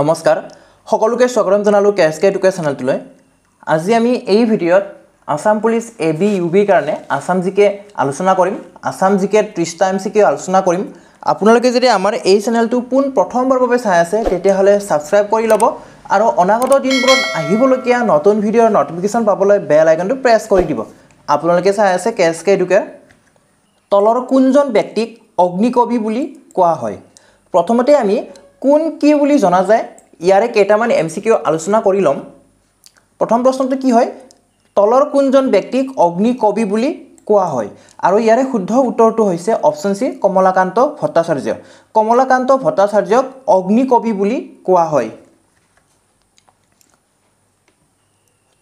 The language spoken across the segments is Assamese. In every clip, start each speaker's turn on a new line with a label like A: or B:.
A: নমস্কাৰ সকলোকে স্বাগতম জনালোঁ কেচ কে টু কে চেনেলটোলৈ আজি আমি এই ভিডিঅ'ত Assam police A B U বিৰ কাৰণে আছাম জি কে আলোচনা কৰিম আছাম জি কে ত্ৰিছটা এম চি কে আলোচনা কৰিম আপোনালোকে যদি আমাৰ এই চেনেলটো পোন প্ৰথমবাৰৰ বাবে চাই আছে তেতিয়াহ'লে ছাবস্ক্ৰাইব কৰি ল'ব আৰু অনাগত দিনবোৰত আহিবলগীয়া নতুন ভিডিঅ'ৰ ন'টিফিকেশ্যন পাবলৈ বেল আইকনটো প্ৰেছ কৰি দিব আপোনালোকে চাই আছে কেচ কে টু কে তলৰ কোনজন ব্যক্তিক অগ্নিকবি বুলি কোৱা হয় প্ৰথমতে আমি কোন কি বুলি জনা যায় ইয়াৰে কেইটামান এম চি কিউ আলোচনা কৰি ল'ম প্ৰথম প্ৰশ্নটো কি হয় তলৰ কোনজন ব্যক্তিক অগ্নিকবি বুলি কোৱা হয় আৰু ইয়াৰে শুদ্ধ উত্তৰটো হৈছে অপশ্যন চি কমলাকান্ত ভট্টাচাৰ্য কমলাকান্ত ভট্টাচাৰ্যক অগ্নিকবি বুলি কোৱা হয়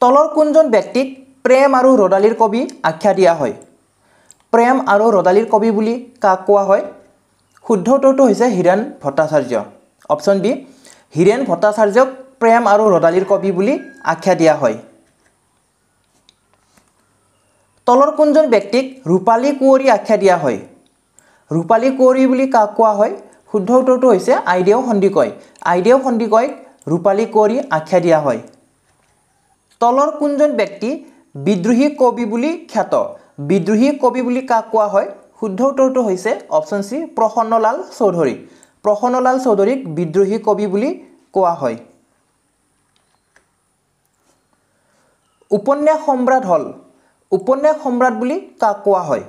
A: তলৰ কোনজন ব্যক্তিক প্ৰেম আৰু ৰদালিৰ কবি আখ্যা দিয়া হয় প্ৰেম আৰু ৰদালিৰ কবি বুলি কাক কোৱা হয় শুদ্ধ উত্তৰটো হৈছে হিৰণ ভট্টাচাৰ্য অপশ্যন বি হীৰেণ ভট্টাচাৰ্যক প্ৰেম আৰু ৰদালিৰ কবি বুলি আখ্যা দিয়া হয় তলৰ কোনজন ব্যক্তিক ৰূপালী কুঁৱৰী আখ্যা দিয়া হয় ৰূপালী কুঁৱৰী বুলি কাক কোৱা হয় শুদ্ধ উত্তৰটো হৈছে আইদেউ সন্দিকয় আইদেউ সন্দিকয়ক ৰূপালী কুঁৱৰী আখ্যা দিয়া হয় তলৰ কোনজন ব্যক্তি বিদ্ৰোহী কবি বুলি খ্যাত বিদ্ৰোহী কবি বুলি কাক কোৱা হয় শুদ্ধ উত্তৰটো হৈছে অপশ্যন চি প্ৰসন্নলাল চৌধুৰী প্ৰসন্নলাল চৌধুৰীক বিদ্ৰোহী কবি বুলি কোৱা হয় উপন্যাস সম্ৰাট হ'ল উপন্যাস সম্ৰাট বুলি কাক কোৱা হয়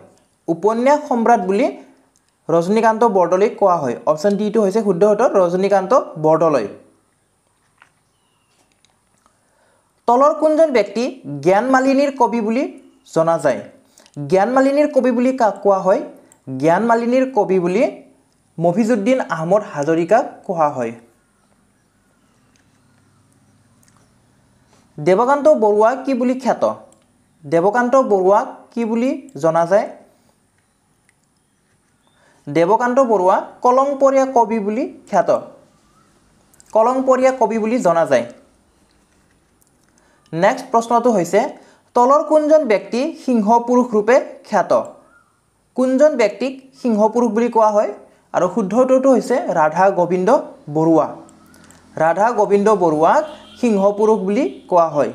A: উপন্যাস সম্ৰাট বুলি ৰজনীকান্ত বৰদলৈক কোৱা হয় অপশ্যন ডিটো হৈছে শুদ্ধ উত্তৰ ৰজনীকান্ত বৰদলৈ তলৰ কোনজন ব্যক্তি জ্ঞান মালিনীৰ কবি বুলি জনা যায় জ্ঞান মালিনীৰ কবি বুলি কাক কোৱা হয় জ্ঞান মালিনীৰ কবি বুলি মফিজুদ্দিন আহমদ হাজৰিকাক কোৱা হয় দেৱকান্ত বৰুৱা কি বুলি খ্যাত দেৱকান্ত বৰুৱাক কি বুলি জনা যায় দেৱকান্ত বৰুৱা কলংপৰীয়া কবি বুলি খ্যাত কলংপৰীয়া কবি বুলি জনা যায় নেক্সট প্ৰশ্নটো হৈছে তলৰ কোনজন ব্যক্তি সিংহপুৰুষ ৰূপে খ্যাত কোনজন ব্যক্তিক সিংহপুৰুষ বুলি কোৱা হয় আৰু শুদ্ধ উত্তৰটো হৈছে ৰাধা গোবিন্দ বৰুৱা ৰাধা গোবিন্দ বৰুৱাক সিংহপুৰুষ বুলি কোৱা হয়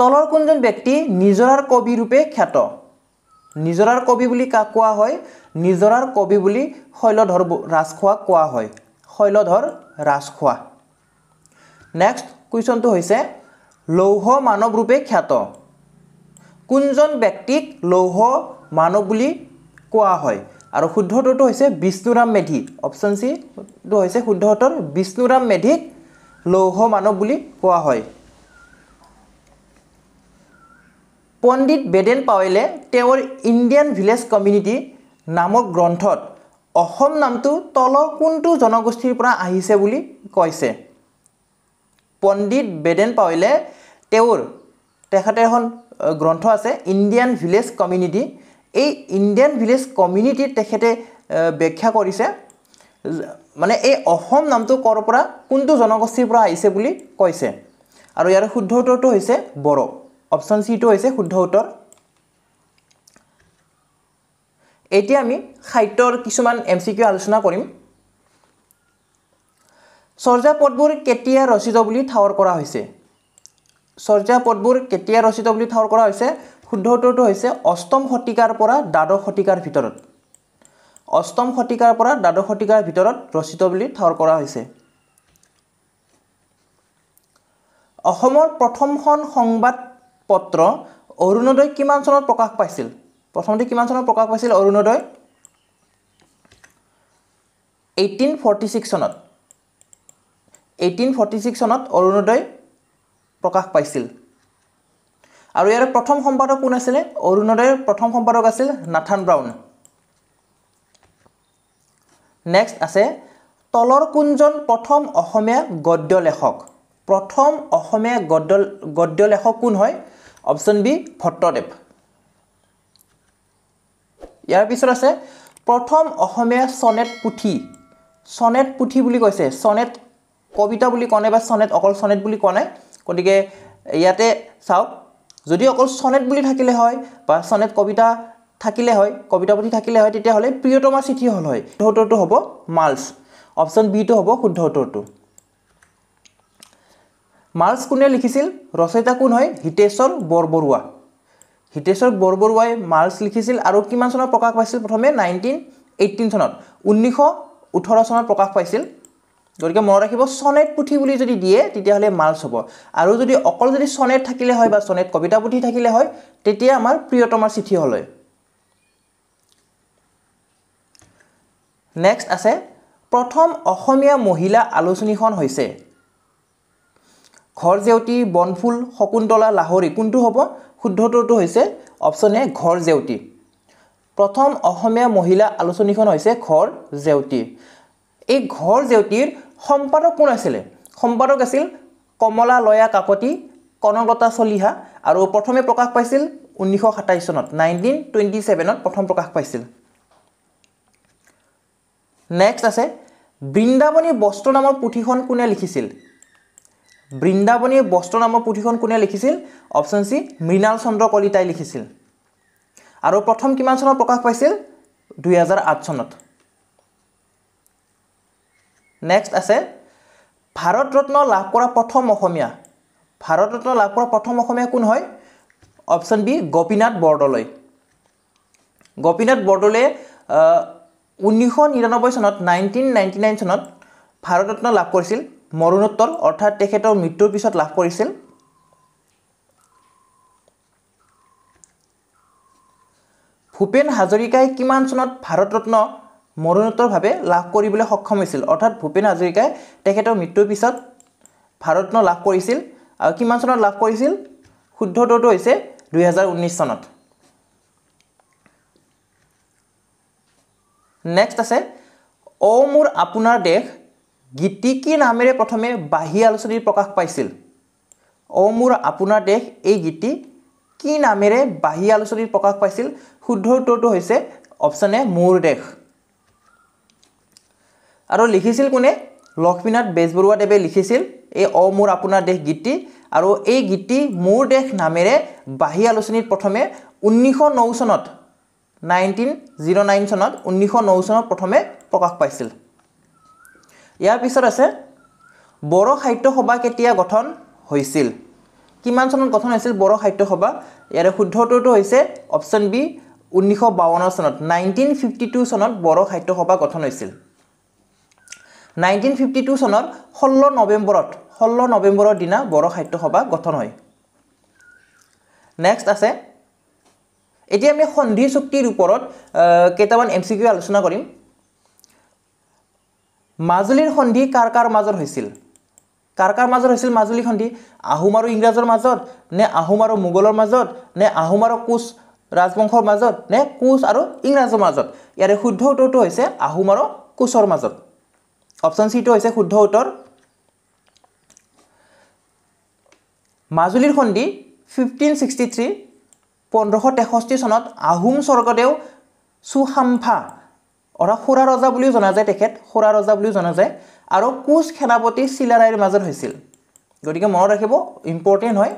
A: তলৰ কোনজন ব্যক্তি নিজৰাৰ কবি ৰূপে খ্যাত নিজৰাৰ কবি বুলি কাক কোৱা হয় নিজৰাৰ কবি বুলি শৈলধৰ ৰাজখোৱাক কোৱা হয় শৈলধৰ ৰাজখোৱা নেক্সট কুৱেশ্যনটো হৈছে লৌহ মানৱ ৰূপে খ্যাত কোনজন ব্যক্তিক লৌহ মানৱ বুলি কোৱা হয় আৰু শুদ্ধ উত্তৰটো হৈছে বিষ্ণুৰাম মেধি অপশ্যন চিটো হৈছে শুদ্ধ উত্তৰ বিষ্ণুৰাম মেধিক লৌহ মানৱ বুলি কোৱা হয় পণ্ডিত বেদেন পাৱেলে তেওঁৰ ইণ্ডিয়ান ভিলেজ কমিউনিটি নামক গ্ৰন্থত অসম নামটো তলৰ কোনটো জনগোষ্ঠীৰ পৰা আহিছে বুলি কৈছে পণ্ডিত বেদেন পাৱেলে তেওঁৰ তেখেতে এখন গ্ৰন্থ আছে ইণ্ডিয়ান ভিলেজ কমিউনিটি এই ইণ্ডিয়ান ভিলেজ কমিউনিটিৰ তেখেতে ব্যাখ্যা কৰিছে মানে এই অসম নামটো ক'ৰ পৰা কোনটো জনগোষ্ঠীৰ পৰা আহিছে বুলি কৈছে আৰু ইয়াৰ শুদ্ধ উত্তৰটো হৈছে বড়ো অপশ্যন চিটো হৈছে শুদ্ধ উত্তৰ এতিয়া আমি সাহিত্যৰ কিছুমান এম চি কিউ আলোচনা কৰিম চৰ্যা পদবোৰ কেতিয়া ৰচিত বুলি ঠাৱৰ কৰা হৈছে চৰ্যা পদবোৰ কেতিয়া ৰচিত বুলি ঠাৱৰ কৰা হৈছে শুদ্ধ উত্তৰটো হৈছে অষ্টম শতিকাৰ পৰা দ্বাদশ শতিকাৰ ভিতৰত অষ্টম শতিকাৰ পৰা দ্বাদশ শতিকাৰ ভিতৰত ৰচিত বুলি ঠাৰ কৰা হৈছে অসমৰ প্ৰথমখন সংবাদ পত্ৰ অৰুণোদয় কিমান চনত প্ৰকাশ পাইছিল প্ৰথমতে কিমান চনত প্ৰকাশ পাইছিল অৰুণোদয় এইটিন ফৰ্টি ছিক্স চনত এইটিন ফৰ্টি ছিক্স চনত অৰুণোদয় প্ৰকাশ পাইছিল আৰু ইয়াৰ প্ৰথম সম্পাদক কোন আছিলে অৰুণোদয়ৰ প্ৰথম সম্পাদক আছিল নাথান ব্ৰাউন নেক্সট আছে তলৰ কোনজন প্ৰথম অসমীয়া গদ্য লেখক প্ৰথম অসমীয়া গদ্য গদ্য লেখক কোন হয় অপশ্যন বি ভট্টদেৱ ইয়াৰ পিছত আছে প্ৰথম অসমীয়া চনেট পুথি চনেট পুথি বুলি কৈছে চনেট কবিতা বুলি কোৱা নাই বা চনেট অকল চনেট বুলি কোৱা নাই গতিকে ইয়াতে চাওক যদি অকল চনেট বুলি থাকিলে হয় বা চনেট কবিতা থাকিলে হয় কবিতা পুথি থাকিলে হয় তেতিয়াহ'লে প্ৰিয়তমা চিঠি হ'ল হয় শুদ্ধ উত্তৰটো হ'ব মাল্চ অপশ্যন বিটো হ'ব শুদ্ধ উত্তৰটো মাল্চ কোনে লিখিছিল ৰচয়িতা কোন হয় হিতেশ্বৰ বৰবৰুৱা হিতেশ্বৰ বৰবৰুৱাই মাল্চ লিখিছিল আৰু কিমান চনত প্ৰকাশ পাইছিল প্ৰথমে নাইনটিন এইটিন চনত ঊনৈছশ ওঠৰ চনত প্ৰকাশ পাইছিল গতিকে মনত ৰাখিব চনেট পুথি বুলি যদি দিয়ে তেতিয়াহ'লে মাল্চ হ'ব আৰু যদি অকল যদি চনেট থাকিলে হয় বা চনেট কবিতা পুথি থাকিলে হয় তেতিয়া আমাৰ প্ৰিয়তমাৰ চিঠি হ'লে নেক্সট আছে প্ৰথম অসমীয়া মহিলা আলোচনীখন হৈছে ঘৰ জেউতি বনফুল শকুন্তলা লাহৰি কোনটো হ'ব শুদ্ধটোতো হৈছে অপশ্যন এ ঘৰ জেউতি প্ৰথম অসমীয়া মহিলা আলোচনীখন হৈছে ঘৰ জেউতি এই ঘৰ জেউতিৰ সম্পাদক কোন আছিলে সম্পাদক আছিল কমলা লয়া কাকতি কনকলতা চলিহা আৰু প্ৰথমে প্ৰকাশ পাইছিল ঊনৈছশ সাতাইছ চনত নাইনটিন টুৱেণ্টি ছেভেনত প্ৰথম প্ৰকাশ পাইছিল নেক্সট আছে বৃন্দাবনী বস্ত্ৰ নামৰ পুথিখন কোনে লিখিছিল বৃন্দাবনী বস্ত্ৰ নামৰ পুথিখন কোনে লিখিছিল অপশ্যন চি মৃণাল চন্দ্ৰ কলিতাই লিখিছিল আৰু প্ৰথম কিমান চনত প্ৰকাশ পাইছিল দুহেজাৰ আঠ চনত নেক্সট আছে ভাৰত ৰত্ন লাভ কৰা প্ৰথম অসমীয়া ভাৰত ৰত্ন লাভ কৰা প্ৰথম অসমীয়া কোন হয় অপশ্যন বি গোপীনাথ বৰদলৈ গোপীনাথ বৰদলৈয়ে ঊনৈছশ নিৰান্নব্বৈ চনত নাইনটিন নাইণ্টি নাইন চনত ভাৰত ৰত্ন লাভ কৰিছিল মৰণোত্তৰ অৰ্থাৎ তেখেতৰ মৃত্যুৰ পিছত লাভ কৰিছিল ভূপেন হাজৰিকাই কিমান চনত ভাৰত ৰত্ন মৰণোত্তৰভাৱে লাভ কৰিবলৈ সক্ষম হৈছিল অৰ্থাৎ ভূপেন হাজৰিকাই তেখেতৰ মৃত্যুৰ পিছত ভাৰতৰত্ন লাভ কৰিছিল আৰু কিমান চনত লাভ কৰিছিল শুদ্ধ উত্তৰটো হৈছে দুহেজাৰ ঊনৈছ চনত নেক্সট আছে অ মোৰ আপোনাৰ দেশ গীতি কি নামেৰে প্ৰথমে বাহী আলোচনী প্ৰকাশ পাইছিল অ মোৰ আপোনাৰ দেশ এই গীতি কি নামেৰে বাহি আলোচনী প্ৰকাশ পাইছিল শুদ্ধ উত্তৰটো হৈছে অপশ্যনে মোৰ দেশ আৰু লিখিছিল কোনে লক্ষ্মীনাথ বেজবৰুৱাদেৱে লিখিছিল এই অ মোৰ আপোনাৰ দেশ গীতটি আৰু এই গীতটি মোৰ দেশ নামেৰে বাহী আলোচনীত প্ৰথমে ঊনৈছশ ন চনত নাইনটিন জিৰ' নাইন চনত ঊনৈছশ ন চনত প্ৰথমে প্ৰকাশ পাইছিল ইয়াৰ পিছত আছে বড়ো সাহিত্য সভা কেতিয়া গঠন হৈছিল কিমান চনত গঠন হৈছিল বড়ো সাহিত্য সভা ইয়াৰে শুদ্ধ উত্তৰটো হৈছে অপশ্যন বি ঊনৈছশ বাৱন্ন চনত নাইনটিন ফিফটি টু চনত বড়ো সাহিত্য সভা গঠন হৈছিল নাইনটিন ফিফটি টু চনৰ ষোল্ল নৱেম্বৰত ষোল্ল নৱেম্বৰৰ দিনা বড়ো সাহিত্য সভা গঠন হয় নেক্সট আছে এতিয়া আমি সন্ধি চুক্তিৰ ওপৰত কেইটামান এম চি কিউ আলোচনা কৰিম মাজুলীৰ সন্ধি কাৰ কাৰ মাজত হৈছিল কাৰ কাৰ মাজৰ হৈছিল মাজুলী সন্ধি আহোম আৰু ইংৰাজৰ মাজত নে আহোম আৰু মোগলৰ মাজত নে আহোম আৰু কোচ ৰাজবংশৰ মাজত নে কোচ আৰু ইংৰাজৰ মাজত ইয়াৰে শুদ্ধ উত্তৰটো হৈছে আহোম আৰু কোচৰ মাজত অপশ্যন চিটো হৈছে শুদ্ধ উত্তৰ মাজুলীৰ সন্ধি ফিফটিন ছিক্সটি থ্ৰী পোন্ধৰশ তেষষ্ঠি চনত আহোম স্বৰ্গদেউ চুহাম্ফা অৰ্থাৎ সুৰা ৰজা বুলিও জনা যায় তেখেত সুৰা ৰজা বুলিও জনা যায় আৰু কোচ সেনাপতি চিলাৰাইৰ মাজত হৈছিল গতিকে মনত ৰাখিব ইম্পৰ্টেণ্ট হয়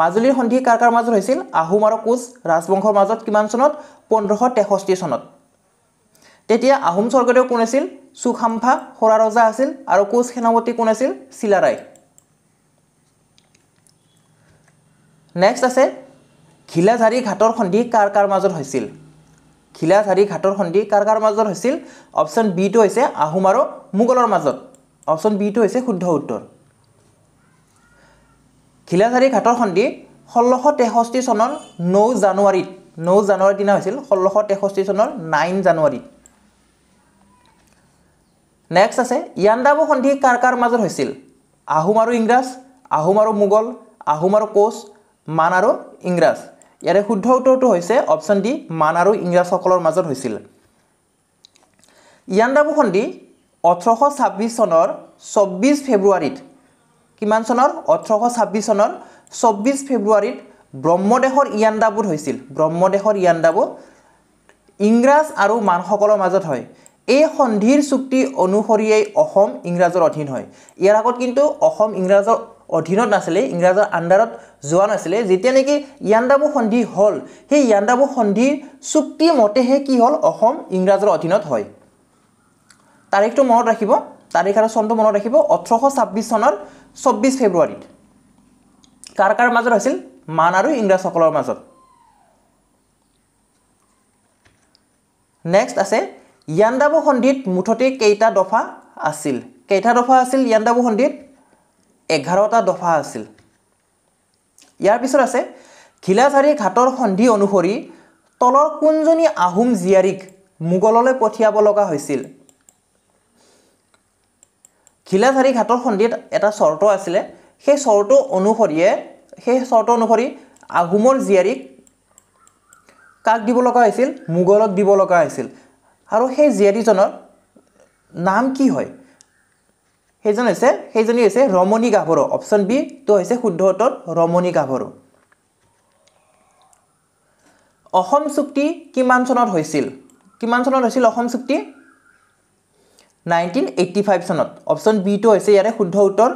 A: মাজুলীৰ সন্ধি কাৰ কাৰ মাজত হৈছিল আহোম আৰু কোচ ৰাজবংশৰ মাজত কিমান চনত পোন্ধৰশ তেষষ্ঠি চনত তেতিয়া আহোম স্বৰ্গদেউ কোন আছিল চুখাম্ফা ৰজা আছিল আৰু কোচ সেনাপতি কোন আছিল চিলাৰাই নেক্সট আছে ঘিলাঝাৰী ঘাটৰ সন্ধি কাৰ কাৰ মাজত হৈছিল ঘিলাঝাৰী ঘাটৰ সন্ধি কাৰ কাৰ মাজত হৈছিল অপশ্যন বিটো হৈছে আহোম আৰু মোগলৰ মাজত অপশ্যন বিটো হৈছে শুদ্ধ উত্তৰ ঘিলাঝাৰী ঘাটৰ সন্ধি ষোল্লশ তেষষ্ঠি চনৰ নৌ জানুৱাৰীত নৌ জানুৱাৰীৰ দিনা হৈছিল ষোল্লশ তেষষ্ঠি চনৰ নাইন জানুৱাৰীত নেক্সট আছে ইয়াণ্ডাবু সন্ধি কাৰ কাৰ মাজত হৈছিল আহোম আৰু ইংৰাজ আহোম আৰু মোগল আহোম আৰু কোচ মান আৰু ইংৰাজ ইয়াৰে শুদ্ধ উত্তৰটো হৈছে অপশ্যন ডি মান আৰু ইংৰাজসকলৰ মাজত হৈছিল ইয়াণ্ডাবু সন্ধি ওঠৰশ ছাব্বিছ চনৰ চৌব্বিছ ফেব্ৰুৱাৰীত কিমান চনৰ ওঠৰশ ছাব্বিছ চনৰ চৌব্বিছ ফেব্ৰুৱাৰীত ব্ৰহ্মদেশৰ ইয়াণ্ডাবুত হৈছিল ব্ৰহ্মদেশৰ ইয়াণ্ডাবু ইংৰাজ আৰু মানসকলৰ মাজত হয় এই সন্ধিৰ চুক্তি অনুসৰিয়েই অসম ইংৰাজৰ অধীন হয় ইয়াৰ আগত কিন্তু অসম ইংৰাজৰ অধীনত নাছিলে ইংৰাজৰ আণ্ডাৰত যোৱা নাছিলে যেতিয়া নেকি ইয়াণ্ডাবু সন্ধি হ'ল সেই ইয়াণ্ডাবু সন্ধিৰ চুক্তি মতেহে কি হ'ল অসম ইংৰাজৰ অধীনত হয় তাৰিখটো মনত ৰাখিব তাৰিখ আৰু চনটো মনত ৰাখিব ওঠৰশ ছাব্বিছ চনৰ চৌব্বিছ ফেব্ৰুৱাৰীত কাৰ কাৰ মাজত আছিল মান আৰু ইংৰাজসকলৰ মাজত নেক্সট আছে ইয়াণ্ডাবু সন্ধিত মুঠতে কেইটা দফা আছিল কেইটা দফা আছিল ইয়াণ্ডাবু সন্ধিত এঘাৰটা দফা আছিল ইয়াৰ পিছত আছে ঘিলাঝাৰী ঘাটৰ সন্ধি অনুসৰি তলৰ কোনজনী আহোম জীয়াৰীক মোগললৈ পঠিয়াব লগা হৈছিল ঘিলাঝাৰী ঘাটৰ সন্ধিত এটা চৰ্ত আছিলে সেই চৰ্ত অনুসৰিয়ে সেই চৰ্ত অনুসৰি আহোমৰ জীয়াৰীক কাক দিব লগা হৈছিল মোগলক দিব লগা হৈছিল আৰু সেই জীয়াৰীজনৰ নাম কি হয় সেইজন হৈছে সেইজনী হৈছে ৰমণী গাভৰু অপশ্যন বি টো হৈছে শুদ্ধ উত্তৰ ৰমণী গাভৰু অসম চুক্তি কিমান চনত হৈছিল কিমান চনত হৈছিল অসম চুক্তি নাইনটিন এইটি ফাইভ চনত অপশ্যন বি টো হৈছে ইয়াৰে শুদ্ধ উত্তৰ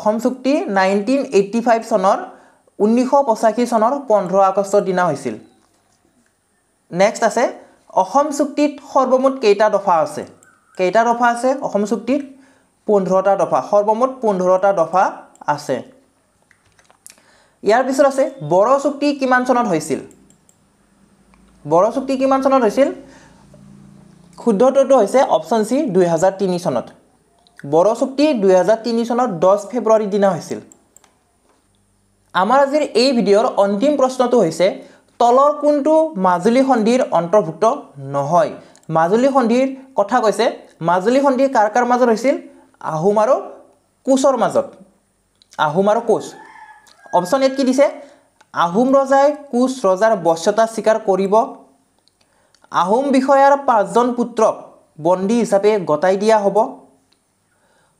A: অসম চুক্তি নাইনটিন এইটি ফাইভ চনৰ ঊনৈছশ পঁচাশী চনৰ পোন্ধৰ আগষ্টৰ দিনা হৈছিল নেক্সট আছে অসম চুক্তিত সৰ্বমুঠ কেইটা দফা আছে কেইটা দফা আছে অসম চুক্তিত পোন্ধৰটা দফা সৰ্বমুঠ পোন্ধৰটা দফা আছে ইয়াৰ পিছত আছে বড়ো চুক্তি কিমান চনত হৈছিল বড়ো চুক্তি কিমান চনত হৈছিল শুদ্ধটোটো হৈছে অপশ্যন চি দুহেজাৰ তিনি চনত বড়ো চুক্তি দুহেজাৰ তিনি চনত দহ ফেব্ৰুৱাৰীৰ দিনা হৈছিল আমাৰ আজিৰ এই ভিডিঅ'ৰ অন্তিম প্ৰশ্নটো হৈছে তলৰ কোনটো মাজুলী সন্ধিৰ অন্তৰ্ভুক্ত নহয় মাজুলী সন্ধিৰ কথা কৈছে মাজুলী সন্ধি কাৰ কাৰ মাজত হৈছিল আহোম আৰু কোচৰ মাজত আহোম আৰু কোচ অপশ্যন ইয়াত কি দিছে আহোম ৰজাই কোচ ৰজাৰ বশ্যতা স্বীকাৰ কৰিব আহোম বিষয়াৰ পাঁচজন পুত্ৰক বন্দী হিচাপে গতাই দিয়া হ'ব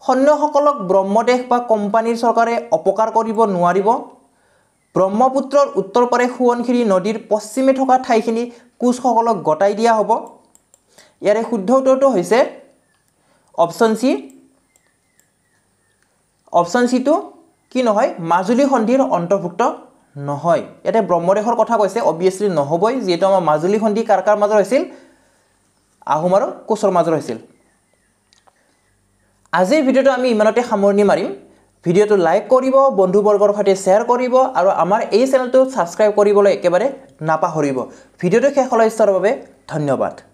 A: সৈন্যসকলক ব্ৰহ্মদেশ বা কোম্পানীৰ চৰকাৰে অপকাৰ কৰিব নোৱাৰিব ব্ৰহ্মপুত্ৰৰ উত্তৰ পাৰে সোৱণশিৰি নদীৰ পশ্চিমে থকা ঠাইখিনি কোচসকলক গতাই দিয়া হ'ব ইয়াৰে শুদ্ধ উত্তৰটো হৈছে অপশ্যন চি অপশ্যন চিটো কি নহয় মাজুলী সন্ধিৰ অন্তৰ্ভুক্ত নহয় ইয়াতে ব্ৰহ্মদেশৰ কথা কৈছে অবভিয়াছলি নহ'বই যিহেতু আমাৰ মাজুলী সন্ধি কাৰ কাৰ মাজৰ হৈছিল আহোম আৰু কোচৰ মাজৰ হৈছিল আজিৰ ভিডিঅ'টো আমি ইমানতে সামৰণি মাৰিম ভিডিঅ'টো লাইক কৰিব বন্ধুবৰ্গৰ সৈতে শ্বেয়াৰ কৰিব আৰু আমাৰ এই চেনেলটো ছাবস্ক্ৰাইব কৰিবলৈ একেবাৰে নাপাহৰিব ভিডিঅ'টো শেষ হ'লে ইচ্ছৰ বাবে ধন্যবাদ